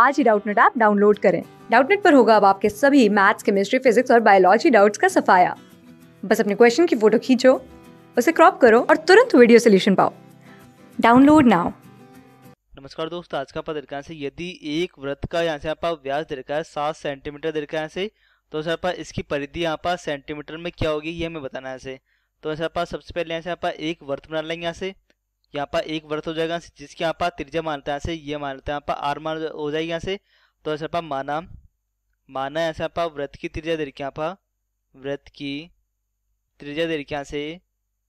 आज ही Doubtnet app download करें डाउटनेट पर होगा अब आपके सभी मैथ्स केमिस्ट्री फिजिक्स और बायोलॉजी डाउट्स का सफाया बस अपने क्वेश्चन की फोटो खींचो उसे क्रॉप करो और तुरंत वीडियो सोल्यूशन पाओ डाउनलोड नाउ नमस्कार दोस्तों आज का पद से यदि एक व्रत का यहाँ से आपका व्यास दे रखा है सात सेंटीमीटर दे रखा है यहाँ से तो सर आपका इसकी परिधि यहाँ पर सेंटीमीटर में क्या होगी ये हमें बताना है से तो सर आपका सबसे पहले यहाँ से आपका एक व्रत बना लेंगे यहाँ से यहाँ पर एक वर्त हो जाएगा जिसके यहाँ पर त्रिजा मानते हैं यहाँ से ये मानता हैं यहाँ पर आर मान हो जाएगी यहाँ से तो ऐसे यहाँ माना माना ऐसे आप व्रत की त्रिजा दे रखी यहाँ पर व्रत की त्रिजा दे रखी यहाँ से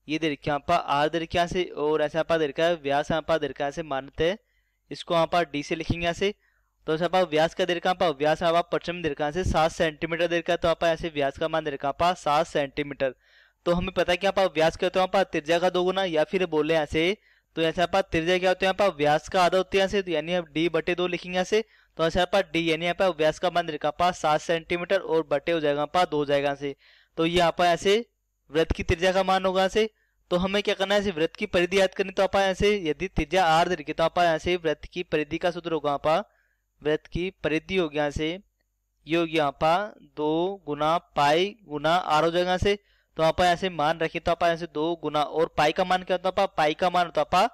ये दे रखी यहाँ पर आर दे रखी यहाँ से और ऐसे आप पर दे रखा है व्यास यहाँ पर दे रखा है ऐसे मानते हैं इसको यहाँ पर डी से लिखेंगे यहाँ से तो ऐसे आप व्यास का दे रखा आप व्यास यहाँ पर पश्चिम दे रखा है सात सेंटीमीटर दे रखा है तो आप ऐसे व्यास का मान दे रखा आप सात सेंटीमीटर तो हमें पता है कि आप व्यास क्या होता है तिरजा का त्रिज्या का दोगुना या फिर बोले ऐसे तो यहाँ से तिरजा त्रिज्या क्या होता है यहाँ पर व्यास का आधा होती है यहाँ से तो यानी आप डी बटे दो लिखेंगे यहाँ से तो यहाँ से डी यानी यहाँ पर व्यास का मान रखा पास सात सेंटीमीटर और बटे हो जाएगा यहाँ दो हो जाएगा यहाँ से तो ये आप ऐसे व्रत की तिरजा का मान होगा से तो हमें क्या करना है व्रत की परिधि याद करनी तो आप ऐसे यदि तिरजा आर दिखे तो आप ऐसे व्रत की परिधि का सूत्र होगा यहाँ व्रत की परिधि होगी यहाँ से ये होगी यहाँ पा दो गुना पाई गुना आर हो जाएगा से तो आप ऐसे मान रखिए तो आप ऐसे दो गुना और पाई का मान क्या होता है तो पाई का मान होता है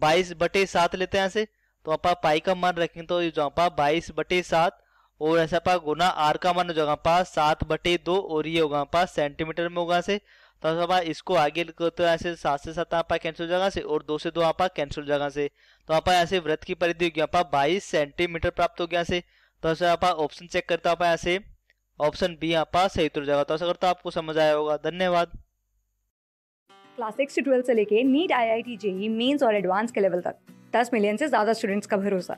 बाईस बटे सात लेते हैं ऐसे तो आप पाई का मान रखें तो जो आप बाईस बटे सात और ऐसे आप गुना आर का मान हो जाएगा पास सात बटे दो और ये होगा पास सेंटीमीटर में होगा से तो आप इसको आगे तो ऐसे सात से सात आप कैंसिल जगह से और दो से दो आप कैंसिल हो जाएगा से तो आप ऐसे व्रत की परिधि होगी आप बाईस सेंटीमीटर प्राप्त हो गया से तो आप ऑप्शन चेक करते हो आप ऐसे ऑप्शन बी यहाँ पास सही उत्तर जाएगा तो ऐसा करता आपको समझ आया होगा धन्यवाद क्लास सिक्स से ट्वेल्थ से लेके NEET IIT JEE mains और एडवांस के लेवल तक दस मिलियन से ज्यादा स्टूडेंट्स का भरोसा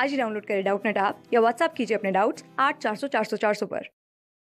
आज ही डाउनलोड करें डाउट नेट आप या व्हाट्सअप कीजिए अपने डाउट्स आठ चार सौ चार सौ चार सौ पर